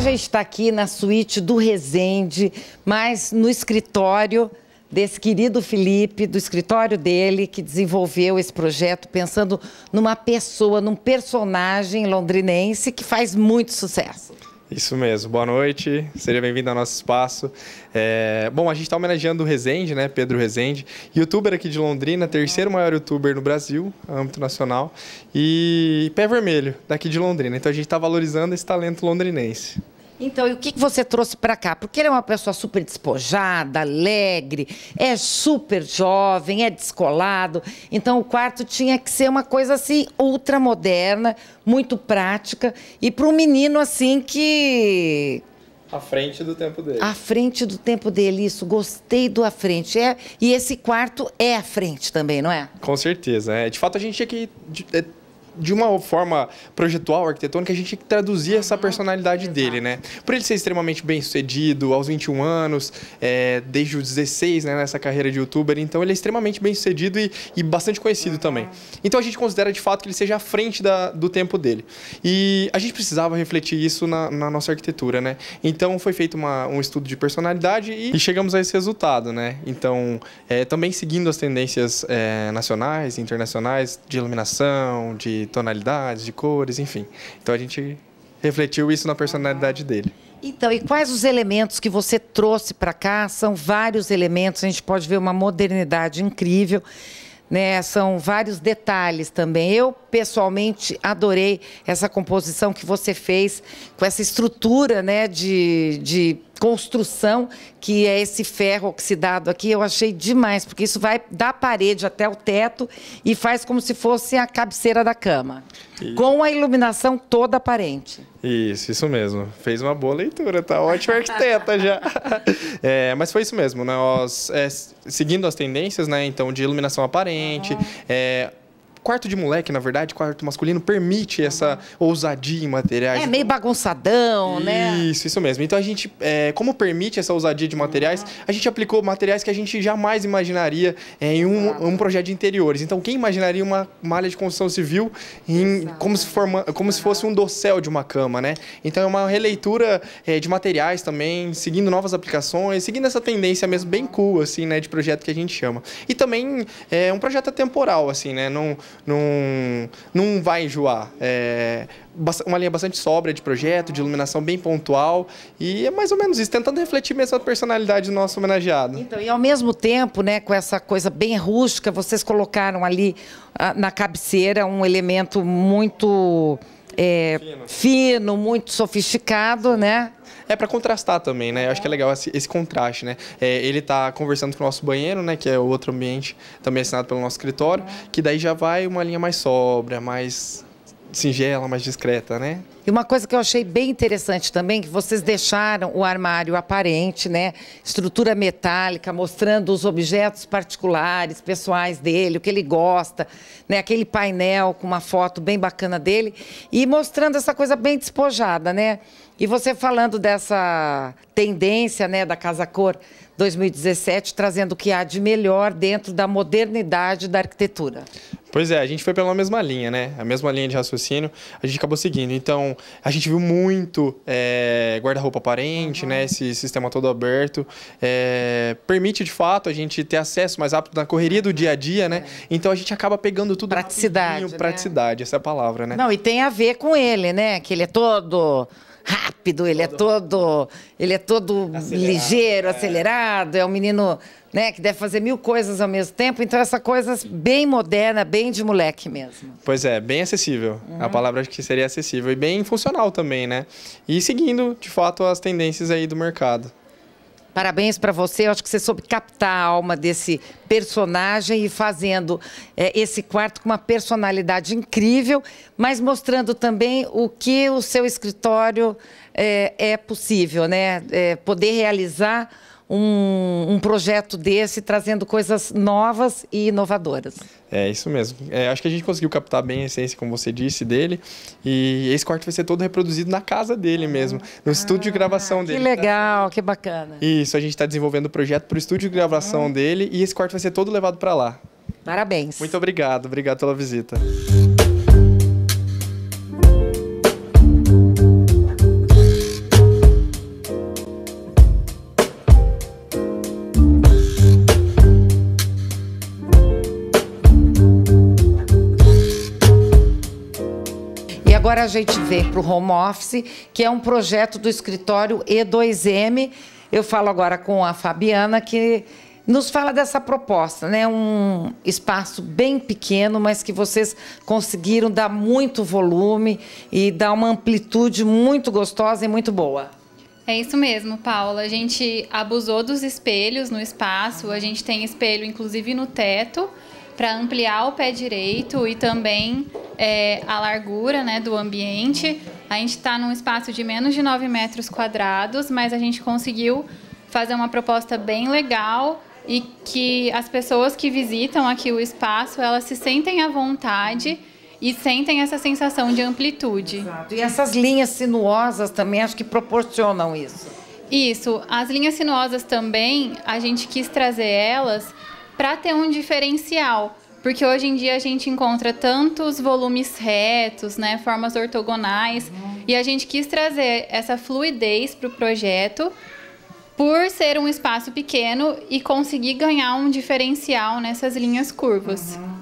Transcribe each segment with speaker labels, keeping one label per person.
Speaker 1: a gente está aqui na suíte do Resende, mas no escritório desse querido Felipe, do escritório dele, que desenvolveu esse projeto pensando numa pessoa, num personagem londrinense que faz muito sucesso.
Speaker 2: Isso mesmo. Boa noite. Seja bem-vindo ao nosso espaço. É... Bom, a gente está homenageando o Rezende, né? Pedro Rezende, youtuber aqui de Londrina, terceiro maior youtuber no Brasil, âmbito nacional, e pé vermelho daqui de Londrina. Então a gente está valorizando esse talento londrinense.
Speaker 1: Então, e o que você trouxe para cá? Porque ele é uma pessoa super despojada, alegre, é super jovem, é descolado. Então, o quarto tinha que ser uma coisa assim ultra moderna, muito prática e para um menino assim que
Speaker 2: à frente do tempo dele. À
Speaker 1: frente do tempo dele, isso. Gostei do à frente. É, e esse quarto é à frente também, não é?
Speaker 2: Com certeza. É. De fato, a gente tinha que é, de uma forma projetual, arquitetônica, a gente tinha que traduzir essa personalidade Exato. dele, né? Por ele ser extremamente bem sucedido, aos 21 anos, é, desde os 16, né, nessa carreira de youtuber, então ele é extremamente bem sucedido e, e bastante conhecido uhum. também. Então a gente considera de fato que ele seja à frente da, do tempo dele. E a gente precisava refletir isso na, na nossa arquitetura, né? Então foi feito uma, um estudo de personalidade e, e, chegamos a esse resultado, né? Então, é, também seguindo as tendências é, nacionais, internacionais, de iluminação, de tonalidades, de cores, enfim. Então a gente refletiu isso na personalidade dele.
Speaker 1: Então, e quais os elementos que você trouxe para cá? São vários elementos, a gente pode ver uma modernidade incrível. Né, são vários detalhes também. Eu pessoalmente adorei essa composição que você fez com essa estrutura, né, de, de construção, que é esse ferro oxidado aqui, eu achei demais, porque isso vai da parede até o teto e faz como se fosse a cabeceira da cama, com a iluminação toda aparente.
Speaker 2: Isso, isso mesmo. Fez uma boa leitura, tá ótimo arquiteta já. É, mas foi isso mesmo, né? é, seguindo as tendências, né? Então, de iluminação aparente, uhum. é, quarto de moleque, na verdade, quarto masculino, permite essa ousadia em materiais. É então
Speaker 1: meio bagunçadão, isso, né?
Speaker 2: Isso, isso mesmo. Então a gente, é, como permite essa ousadia de materiais, a gente aplicou materiais que a gente jamais imaginaria é, em um, um, projeto de interiores. Então quem imaginaria uma malha de construção civil em, como, se forma, como se fosse um dossel de uma cama, né? Então é uma releitura é, de materiais também, seguindo novas aplicações, seguindo essa tendência mesmo bem cool, assim, né, de projeto que a gente chama. E também é um projeto atemporal, assim, né? Não, não, vai enjoar. É uma linha bastante sobra de projeto, de iluminação bem pontual. E é mais ou menos isso, tentando refletir mesmo a personalidade do nosso homenageado. Então, e ao mesmo tempo,
Speaker 1: né, com essa coisa bem rústica, vocês colocaram ali ah, na cabeceira um elemento muito é, fino. fino. muito sofisticado, né?
Speaker 2: É para contrastar também, né? Eu acho que é legal esse, esse contraste, né? É, ele tá conversando com o nosso banheiro, né? Que é o outro ambiente também assinado pelo nosso escritório, que daí já vai uma linha mais sobra, mais singela, mais discreta, né?
Speaker 1: E uma coisa que eu achei bem interessante também, que vocês deixaram o armário aparente, né? Estrutura metálica, mostrando os objetos particulares, pessoais dele, o que ele gosta, né? Aquele painel com uma foto bem bacana dele e mostrando essa coisa bem despojada, né? E você falando dessa tendência né, da Casa Cor 2017, trazendo o que há de melhor dentro da modernidade da arquitetura.
Speaker 2: Pois é, a gente foi pela mesma linha, né? A mesma linha de raciocínio, a gente acabou seguindo. Então, a gente viu muito é, guarda-roupa aparente, uhum. né? Esse sistema todo aberto. É, permite, de fato, a gente ter acesso mais rápido na correria do dia a dia, né? É. Então, a gente acaba pegando tudo... Praticidade, né? Praticidade, essa é a palavra, né? Não, e
Speaker 1: tem a ver com ele, né? Que ele é todo rápido, ele é todo. é todo, ele é todo acelerado, ligeiro, é. acelerado, é um menino, né, que deve fazer mil coisas ao mesmo tempo, então essa coisa bem moderna, bem de moleque mesmo.
Speaker 2: Pois é, bem acessível. Uhum. A palavra que seria acessível e bem funcional também, né? E seguindo, de fato, as tendências aí do mercado. Parabéns para você. Eu acho que você soube captar a alma desse
Speaker 1: personagem e fazendo é, esse quarto com uma personalidade incrível, mas mostrando também o que o seu escritório é, é possível, né? É, poder realizar um, um, projeto desse trazendo coisas novas e inovadoras.
Speaker 2: É isso mesmo. É, acho que a gente conseguiu captar bem a essência, como você disse, dele. E esse quarto vai ser todo reproduzido na casa dele mesmo, no ah, estúdio de gravação que ah, dele. Que
Speaker 1: legal, que bacana.
Speaker 2: Isso, a gente está desenvolvendo o um projeto para o estúdio de gravação hum. dele e esse quarto vai ser todo levado para lá. Parabéns. Muito obrigado, obrigado pela visita.
Speaker 1: agora a gente vem para o home office, que é um projeto do escritório E2M. Eu falo agora com a Fabiana, que nos fala dessa proposta, né? Um espaço bem pequeno, mas que vocês conseguiram dar muito volume e dar uma amplitude muito gostosa e muito boa.
Speaker 3: É isso mesmo, Paula. A gente abusou dos espelhos no espaço. A gente tem espelho, inclusive, no teto para ampliar o pé direito e também é, a largura né, do ambiente. A gente está num espaço de menos de 9 metros quadrados, mas a gente conseguiu fazer uma proposta bem legal e que as pessoas que visitam aqui o espaço elas se sentem à vontade e sentem essa sensação de amplitude. Exato. E essas
Speaker 1: linhas sinuosas também acho que proporcionam isso.
Speaker 3: Isso, as linhas sinuosas também, a gente quis trazer elas para ter um diferencial. Porque hoje em dia a gente encontra tantos volumes retos, né, formas ortogonais, e a gente quis trazer essa fluidez para o projeto por ser um espaço pequeno e conseguir ganhar um diferencial nessas linhas curvas. Uhum.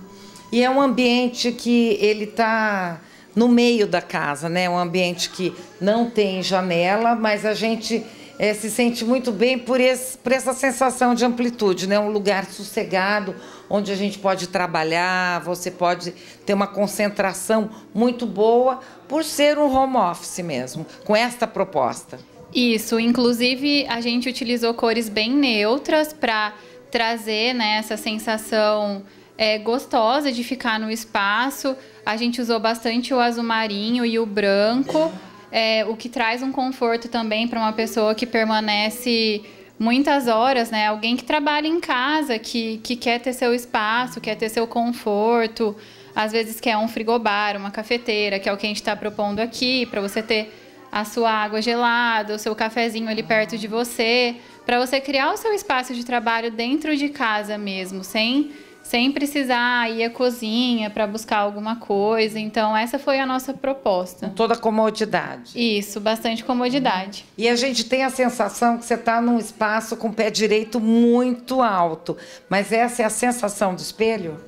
Speaker 1: E é um ambiente que ele está no meio da casa, né? É um ambiente que não tem janela, mas a gente é, se sente muito bem por, esse, por essa sensação de amplitude, né? Um lugar sossegado, onde a gente pode trabalhar, você pode ter uma concentração muito boa por ser um home office mesmo, com esta proposta.
Speaker 3: Isso, inclusive a gente utilizou cores bem neutras para trazer né, essa sensação é, gostosa de ficar no espaço. A gente usou bastante o azul marinho e o branco. É é, o que traz um conforto também para uma pessoa que permanece muitas horas, né? Alguém que trabalha em casa, que, que quer ter seu espaço, quer ter seu conforto, às vezes quer um frigobar, uma cafeteira, que é o que a gente está propondo aqui, para você ter a sua água gelada, o seu cafezinho ali perto de você, para você criar o seu espaço de trabalho dentro de casa mesmo, sem sem precisar ir à cozinha para buscar alguma coisa. Então, essa foi a nossa proposta. Com toda comodidade. Isso, bastante comodidade. E a
Speaker 1: gente tem a sensação que você está num espaço
Speaker 3: com o pé direito muito alto. Mas
Speaker 1: essa é a sensação do espelho?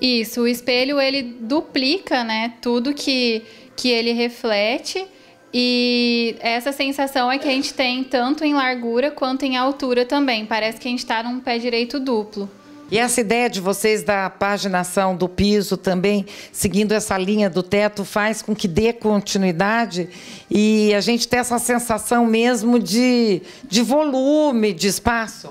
Speaker 3: Isso, o espelho ele duplica, né, tudo que, que ele reflete. E essa sensação é que a gente tem tanto em largura quanto em altura também. Parece que a gente está num pé direito duplo.
Speaker 1: E essa ideia de vocês da paginação do piso também, seguindo essa linha do teto, faz com que dê continuidade e a gente tem essa sensação mesmo de, de volume, de espaço.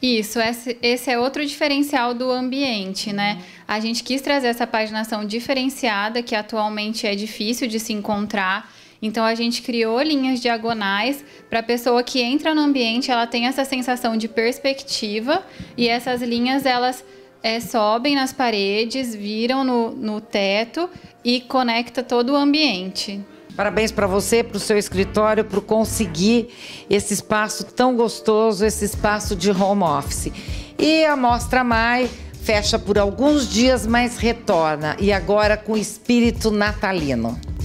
Speaker 3: Isso, esse, é outro diferencial do ambiente, né? A gente quis trazer essa paginação diferenciada, que atualmente é difícil de se encontrar. Então a gente criou linhas diagonais para a pessoa que entra no ambiente, ela tem essa sensação de perspectiva e essas linhas elas é, sobem nas paredes, viram no, no teto e conecta todo o ambiente.
Speaker 1: Parabéns para você, para o seu escritório, por conseguir esse espaço tão gostoso, esse espaço de home office. E a Mostra Mai fecha por alguns dias, mas retorna. E agora com espírito natalino.